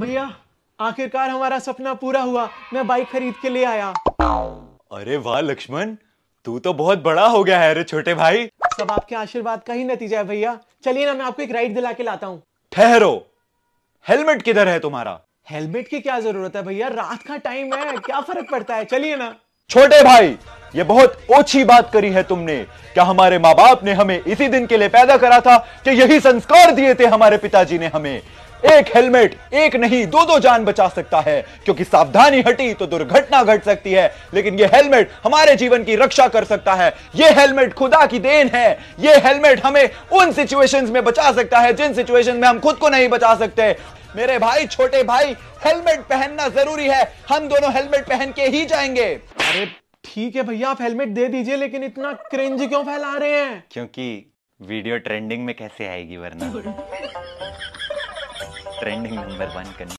भैया आखिरकार हमारा सपना पूरा हुआ मैं बाइक खरीद के ले आया अरे वाह लक्ष्मण तू तो बहुत बड़ा हो गया है अरे छोटे भाई सब आपके आशीर्वाद का ही नतीजा है भैया चलिए ना मैं आपको एक राइड दिला के लाता हूँ ठहरो हेलमेट किधर है तुम्हारा हेलमेट की क्या जरूरत है भैया रात का टाइम है क्या फर्क पड़ता है चलिए ना छोटे भाई ये बहुत ओछी बात करी है तुमने क्या हमारे माँ बाप ने हमें इसी दिन के लिए पैदा करा था कि यही संस्कार दिए थे हमारे पिताजी ने हमें एक हेलमेट एक नहीं दो दो जान बचा सकता है क्योंकि सावधानी हटी तो दुर्घटना घट सकती है लेकिन यह हेलमेट हमारे जीवन की रक्षा कर सकता है यह हेलमेट खुदा की देन है यह हेलमेट हमें उन सिचुएशंस में बचा सकता है जिन सिचुएशन में हम खुद को नहीं बचा सकते मेरे भाई छोटे भाई हेलमेट पहनना जरूरी है हम दोनों हेलमेट पहन के ही जाएंगे अरे ठीक है भैया आप हेलमेट दे दीजिए लेकिन इतना क्रेंज क्यों फैला रहे हैं क्योंकि वीडियो ट्रेंडिंग में कैसे आएगी वरना ट्रेंडिंग नंबर वन कर